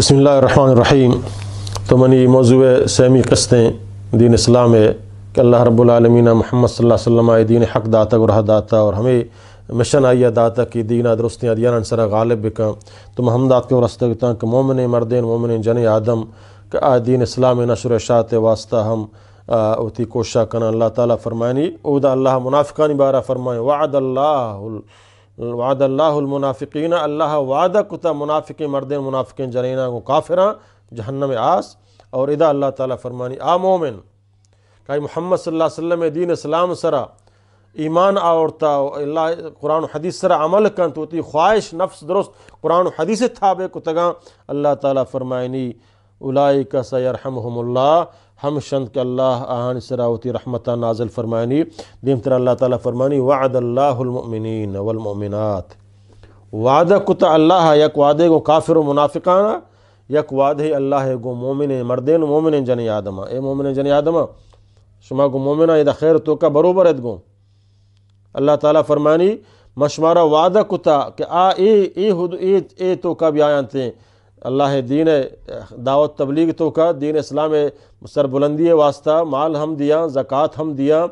بسم اللہ الرحمن الرحیم تو منی موضوع سیمی قسطیں دین اسلام ہے کہ اللہ رب العالمین محمد صلی اللہ علیہ وسلم آئے دین حق داتا رہ داتا اور ہمیں مشن دینہ دات دین انسرہ غالب کا تمہداد کے گتا کہ مومن مردین مومن جن آدم کہ دین اسلام نشر اشاعت واسطہ ہم اوتی کوشہ کنا اللہ تعالیٰ فرمائنی یعنی اودا اللہ منافقانی بارہ فرمائے وعد اللہ وعد اللہ المنافقین اللہ وعدہ کتا منافق مرد منافق جرینہ کافراں جہنم آس اور ادا اللہ تعالیٰ فرمانی آ مومن کہ محمد صلی اللہ علیہ وسلم دین اسلام سرا ایمان آورتا اللہ قرآن و حدیث سرا عمل کن تو تی خواہش نفس درست قرآن و حدیث تھااب کتگاں اللہ تعالیٰ فرمائنی کا سیرحمہم اللہ ہم شند کے اللہ آہن سراوتی رحمتہ نازل فرمانی دیم تر اللہ تعالیٰ فرمانی وعد اللہ المؤمنین والمؤمنات وعدہ کتا اللہ یک گو کافر و منافقانہ یک وعدہ اللہ گو مومن مردین مومن جن آدمہ اے مومن جن شما گو مومنہ ادا خیر تو کا بروبر گو اللہ تعالیٰ فرمانی مشمارا وعدہ کتا کہ آ اے اے اے اے تو کا بھی تھے اللہ دین دعوت تبلیغ تو کا دین اسلام سر بلندی واسطہ مال ہم دیا زکوٰۃ ہم دیا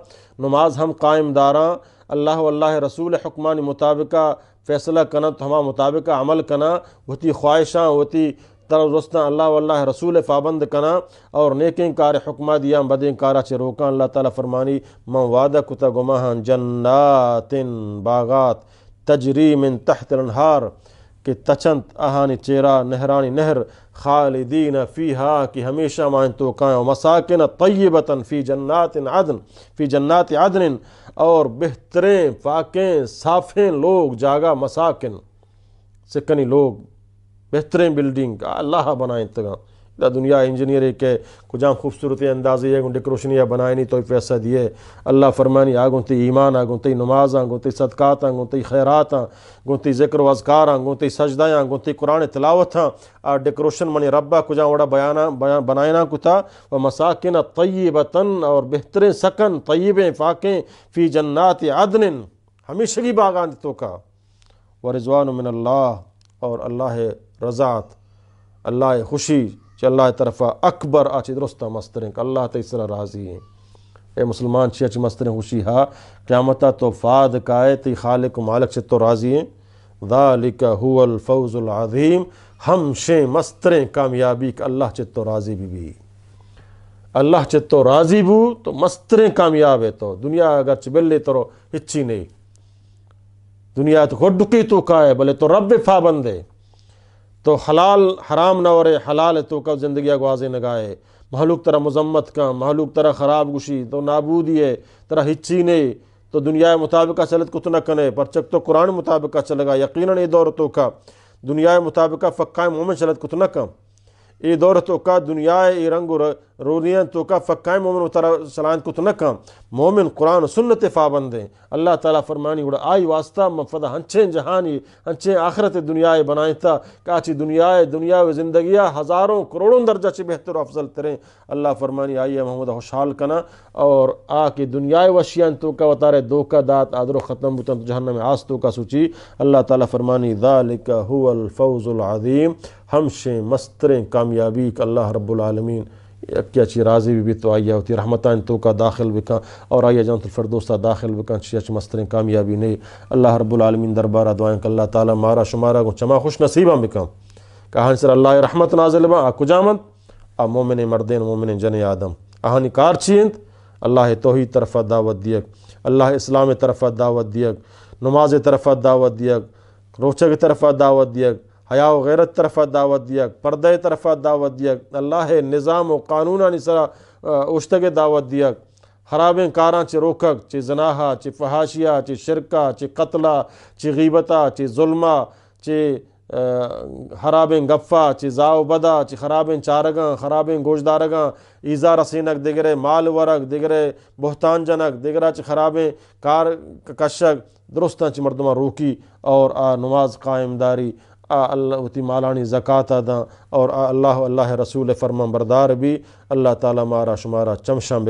نماز ہم قائم داراں اللہ اللہ رسول حکمان مطابقہ فیصلہ کنا تو ہماں مطابقہ عمل کنا ہوتی خواہشاں ہوتی تر رستہ اللہ اللہ رسول پابند کنا اور نیکیں کار حکمہ دیا بدیں کارا سے روکاں اللہ تعالیٰ فرمانی من وعدہ کتا گماہاں جنات باغات تجری من تحت الانہار کہ تچنت اہانی چیرا نہرانی نہر خالدین فیہا کی کہ ہمیشہ مائن تو کائیں مساکن طیبتن فی جنات عدن فی جنات عدن اور بہترین پاکیں صافیں لوگ جاگا مساکن سکنی لوگ بہترین بلڈنگ اللہ بنائیں تگاں دنیا انجینئر کے کجاں خوبصورتی اندازی ڈیکوروشن بنائے نہیں تو پیسہ دیے اللہ فرمانی آ گونتی ایمان آ گنتی نماز آ گنتی صدقات گنتئی خیرات آ گونتی ذکر و اذکار آ گنتی سجدہ آ گونتی قرآن تلاوت ہاں آ ڈیکوروشن منی ربا کجاں وڑا بیانہ بنائنا کتا و مساکن طیبتن اور بہترین سکن طیبیں فاقیں فی جنات عدن ہمیشہ کی باغان تو کا و رضوان من اللہ اور اللہ رضاعت اللہ خوشی کہ اللہ طرف اکبر آچی درست مستریں کہ اللہ تیسرا راضی ہیں اے مسلمان چی اچ مستر خوشی ہا قیامتا تو فاد کائے تی خالق و مالک سے تو راضی ہیں ذالک هو الفوز العظیم ہم شے مستریں کامیابی کہ اللہ چے تو راضی بھی بھی اللہ چے تو راضی بھو تو مستریں کامیاب ہے تو دنیا اگر چے بلے ترو ہچی نہیں دنیا تو خود ڈکی تو کائے بلے تو رب فابندے بندے تو حلال حرام نہ ورے حلال تو کا زندگی گوازے نگائے مہلوک طرح مذمت کا مہلوک طرح خراب گشی تو نابودی ہے طرح ہچی نہیں تو دنیا مطابقہ چلت کتنا کن کنے پر چک تو قرآن مطابقہ چلگا یقیناً یہ دور کا دنیا مطابقہ فقہ مومن چلت چلت کتنا کم اے دنیا اے رنگ رونی تو کا فکائیں مومن و کو تو نہ کام مومن قرآن و سنت فابندیں اللہ تعالیٰ فرمانی اڑا آئی واسطہ مفدا ہنچیں جہانی ہنچیں آخرت بنائیں تا کاچی دنیائے دنیا و زندگیاں ہزاروں کروڑوں درجہ چی بہتر و افضل تریں اللہ فرمانی آئی محمد حشال کنا اور آ کے دنیائے وشیان تو کا وطار دو کا دات آدر و ختم بتم جہنم آس تو کا سوچی اللہ تعالیٰ فرمانی ذالک هو الفوز العظیم ہمشیں مستریں کامیابی کہ اللہ رب العالمین چی راضی بھی تو آئی ہوتی رحمتان تو کا داخل بکا اور آئیہ جانت تو الفردوستہ داخل بکا چی اچھ مستریں کامیابی نہیں اللہ رب العالمین دربارہ دعائیں کہ اللہ تعالی مارا شمارا گو چما خوش نصیبہ بکا کہاں سر اللہ رحمت رحمت بکا آکو کجامت آ مومن مردین مومن جن آدم آہانی کار چیند اللہ توحید طرف دعوت دیک اللہ اسلام طرف دعوت دیگ نماز طرف دعوت روچہ کی طرف دعوت دیک حیا و غیرت طرف دعوت دیک پردے طرفہ دعوت دیک اللہ نظام و آنی سرا اشتگ دعوت دیک حرابیں کاراں چی روکک چی زناہا چی فہاشیا چی شرکہ چی قتلہ چی غیبتا ظلمہ ظلما چی حرابیں گفا چی زاو بدا چارگاں خرابیں چارگاں خرابیں گوشدارگاں ایزا رسینک دگرے مال ورک دگرے بہتان جنک دگرہ چی خرابیں کار کشک درستاں مردمہ روکی اور آ قائم داری آ اللہ مالانی زکات اور اللہ اللہ رسول فرما بردار بھی اللہ تعالیٰ مارا شمارا چمشاں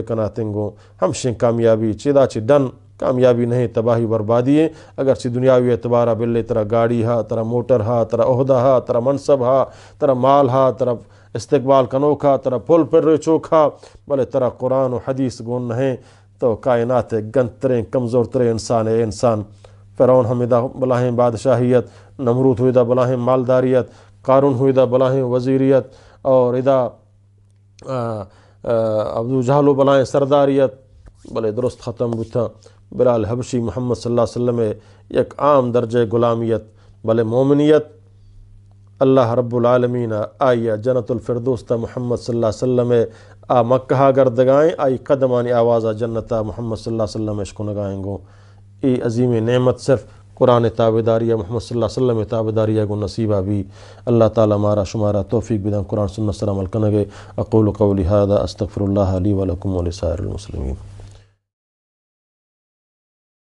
ہم شن کامیابی چدا دن کامیابی نہیں تباہی بربادی ہے اگر چی دنیاوی اعتبارہ بلے ترا گاڑی ہا ترا موٹر ہا ترا عہدہ ہا ترا منصب ہا ترا مال ہا ترا استقبال کنوکھا ترا پھول پر چوکھا بلے ترا قرآن و حدیث گون نہیں تو کائنات گن تریں کمزور ترے انسان ہے انسان فرعون ہم بلاہیں بادشاہیت نمرود ہوئی دا مالداریت قارون ہوئی دا وزیریت اور ادا ابدو جھالو بلائیں سرداریت بلے درست ختم بلال حبشی محمد صلی اللہ علیہ وسلم ایک عام درجہ غلامیت بلے مومنیت اللہ رب العالمین آئی جنت الفردوس تا محمد صلی اللہ علیہ وسلم آ مکہ گردگائیں آئی قدمانی آوازہ جنت محمد صلی اللہ علیہ وسلم اشکو نگائیں گو یہ عظیم نعمت صرف قرآن طاب دار محمد صلی اللہ وسلمِ تعابار کو نصیبہ بھی اللہ تعالیٰ مارا شمارہ توفیق بدم قرآن سُنّسر عمل اقول قول هذا استغفر اللہ علیہ ولکم علیہ المسلم